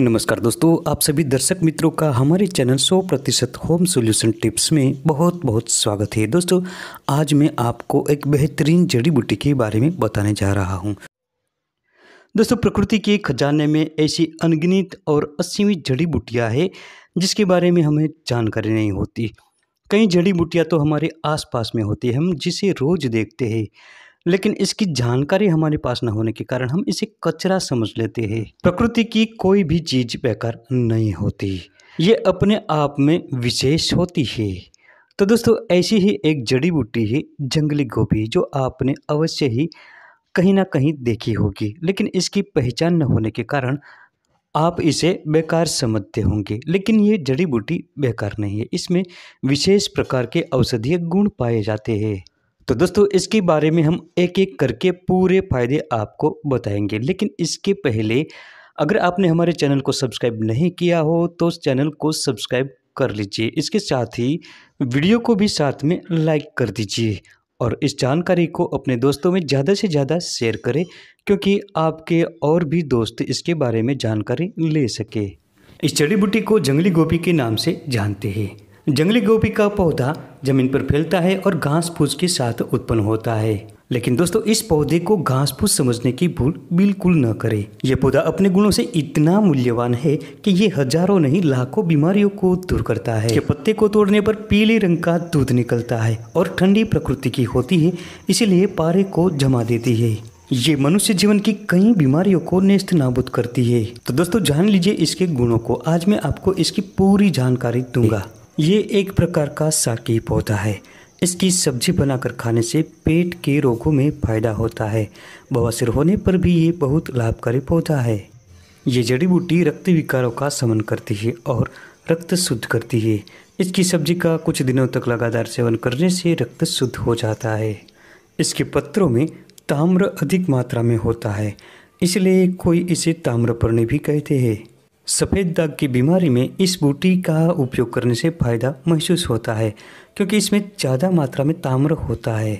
नमस्कार दोस्तों आप सभी दर्शक मित्रों का हमारे चैनल 100 प्रतिशत होम सोल्यूशन टिप्स में बहुत बहुत स्वागत है दोस्तों आज मैं आपको एक बेहतरीन जड़ी बूटी के बारे में बताने जा रहा हूं। दोस्तों प्रकृति के खजाने में ऐसी अनगिनत और असीमित जड़ी बूटियाँ है जिसके बारे में हमें जानकारी नहीं होती कई जड़ी बूटियाँ तो हमारे आस में होती है हम जिसे रोज़ देखते हैं लेकिन इसकी जानकारी हमारे पास न होने के कारण हम इसे कचरा समझ लेते हैं प्रकृति की कोई भी चीज बेकार नहीं होती ये अपने आप में विशेष होती है तो दोस्तों ऐसी ही एक जड़ी बूटी है जंगली गोभी जो आपने अवश्य ही कहीं ना कहीं देखी होगी लेकिन इसकी पहचान न होने के कारण आप इसे बेकार समझते होंगे लेकिन ये जड़ी बूटी बेकार नहीं है इसमें विशेष प्रकार के औषधीय गुण पाए जाते हैं तो दोस्तों इसके बारे में हम एक एक करके पूरे फायदे आपको बताएंगे लेकिन इसके पहले अगर आपने हमारे चैनल को सब्सक्राइब नहीं किया हो तो चैनल को सब्सक्राइब कर लीजिए इसके साथ ही वीडियो को भी साथ में लाइक कर दीजिए और इस जानकारी को अपने दोस्तों में ज़्यादा से ज़्यादा शेयर करें क्योंकि आपके और भी दोस्त इसके बारे में जानकारी ले सके इस जड़ी बूटी को जंगली गोभी के नाम से जानते हैं जंगली गोभी का पौधा जमीन पर फैलता है और घास फूस के साथ उत्पन्न होता है लेकिन दोस्तों इस पौधे को घास फूस समझने की भूल बिल्कुल न करें यह पौधा अपने गुणों से इतना मूल्यवान है कि ये हजारों नहीं लाखों बीमारियों को दूर करता है ये पत्ते को तोड़ने पर पीले रंग का दूध निकलता है और ठंडी प्रकृति की होती है इसीलिए पारे को जमा देती है ये मनुष्य जीवन की कई बीमारियों को नेस्त नाबूद करती है तो दोस्तों जान लीजिए इसके गुणों को आज मैं आपको इसकी पूरी जानकारी दूंगा ये एक प्रकार का साकी पौधा है इसकी सब्जी बनाकर खाने से पेट के रोगों में फायदा होता है बवासीर होने पर भी ये बहुत लाभकारी पौधा है ये जड़ी बूटी रक्त विकारों का समन करती है और रक्त शुद्ध करती है इसकी सब्जी का कुछ दिनों तक लगातार सेवन करने से रक्त शुद्ध हो जाता है इसके पत्रों में ताम्र अधिक मात्रा में होता है इसलिए कोई इसे ताम्रपर्णी भी कहते हैं सफ़ेद दाग की बीमारी में इस बूटी का उपयोग करने से फ़ायदा महसूस होता है क्योंकि इसमें ज़्यादा मात्रा में ताम्र होता है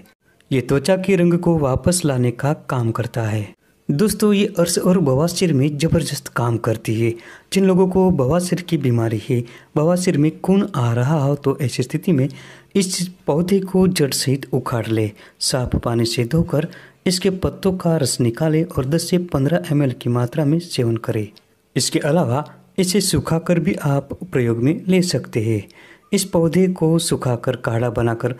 ये त्वचा के रंग को वापस लाने का काम करता है दोस्तों ये अर्स और बवासिर में ज़बरदस्त काम करती है जिन लोगों को बवासिर की बीमारी है बवासिर में खून आ रहा हो तो ऐसी स्थिति में इस पौधे को जड़ सहित उखाड़ ले साफ पानी से धोकर इसके पत्तों का रस निकाले और 10 से 15 एम की मात्रा में सेवन करें इसके अलावा इसे सुखाकर भी आप प्रयोग में ले सकते हैं इस पौधे को सुखाकर काढ़ा बनाकर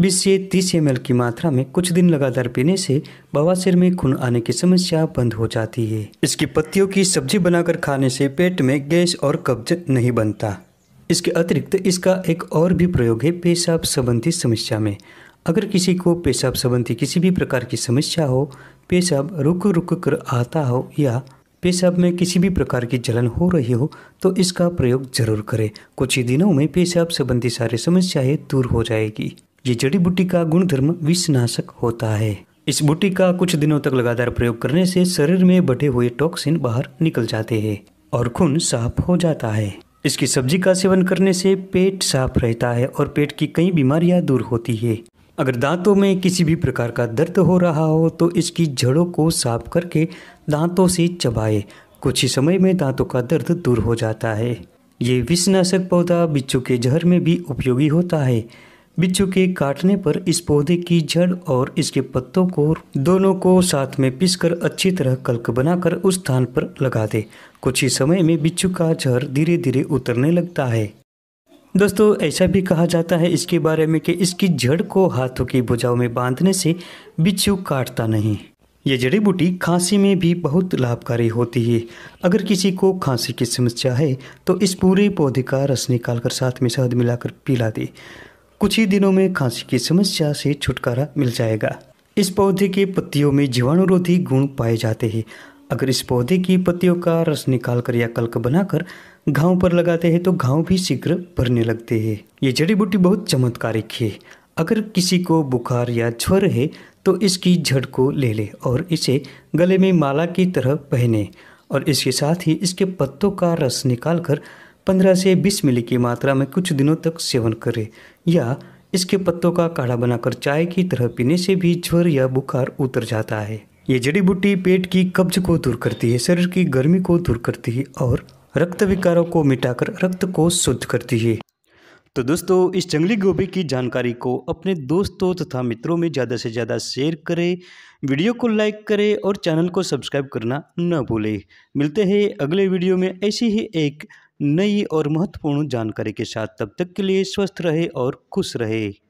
20 से 30 एम की मात्रा में कुछ दिन लगातार पीने से बवासीर में खून आने की समस्या बंद हो जाती है इसकी पत्तियों की सब्जी बनाकर खाने से पेट में गैस और कब्ज नहीं बनता इसके अतिरिक्त इसका एक और भी प्रयोग है पेशाब संबंधी समस्या में अगर किसी को पेशाब संबंधी किसी भी प्रकार की समस्या हो पेशाब रुक रुक कर आता हो या पेशाब में किसी भी प्रकार की जलन हो रही हो तो इसका प्रयोग जरूर करें कुछ ही दिनों में पेशाब संबंधी सारी समस्याएं दूर हो जाएगी ये जड़ी बूटी का गुणधर्म विषनाशक होता है इस बूटी का कुछ दिनों तक लगातार प्रयोग करने से शरीर में बढ़े हुए टॉक्सिन बाहर निकल जाते हैं और खून साफ हो जाता है इसकी सब्जी का सेवन करने से पेट साफ रहता है और पेट की कई बीमारियां दूर होती है अगर दांतों में किसी भी प्रकार का दर्द हो रहा हो तो इसकी जड़ों को साफ करके दांतों से चबाएं कुछ ही समय में दांतों का दर्द दूर हो जाता है ये विषनाशक पौधा बिच्छू के जहर में भी उपयोगी होता है बिच्छू के काटने पर इस पौधे की जड़ और इसके पत्तों को दोनों को साथ में पीसकर अच्छी तरह कल्क बनाकर उस स्थान पर लगा दे कुछ ही समय में बिच्छू का जहर धीरे धीरे उतरने लगता है दोस्तों ऐसा भी कहा जाता है इसके बारे में कि इसकी जड़ को हाथों की भुजाओं में बांधने से बिच्छू काटता नहीं ये जड़ी बूटी खांसी में भी बहुत लाभकारी होती है अगर किसी को खांसी की समस्या है तो इस पूरे पौधे का रस निकालकर साथ में शहद मिलाकर पिला दे कुछ ही दिनों में खांसी की समस्या से छुटकारा मिल जाएगा इस पौधे के पत्तियों में जीवाणुरोधी गुण पाए जाते हैं अगर इस पौधे की पत्तियों का रस निकाल कर या कल्क बनाकर घाव पर लगाते हैं तो घाव भी शीघ्र भरने लगते हैं ये जड़ी बूटी बहुत चमत्कारिक है अगर किसी को बुखार या ज्वर है तो इसकी झड़ को ले ले और इसे गले में माला की तरह पहने और इसके साथ ही इसके पत्तों का रस निकालकर 15 से 20 मिली की मात्रा में कुछ दिनों तक सेवन करें या इसके पत्तों का काढ़ा बनाकर चाय की तरह पीने से भी ज्वर या बुखार उतर जाता है ये जड़ी बूटी पेट की कब्ज को दूर करती है शरीर की गर्मी को दूर करती है और रक्त विकारों को मिटाकर रक्त को शुद्ध करती है तो दोस्तों इस जंगली गोभी की जानकारी को अपने दोस्तों तथा मित्रों में ज़्यादा से ज़्यादा शेयर करें वीडियो को लाइक करें और चैनल को सब्सक्राइब करना न भूलें मिलते हैं अगले वीडियो में ऐसी ही एक नई और महत्वपूर्ण जानकारी के साथ तब तक के लिए स्वस्थ रहे और खुश रहे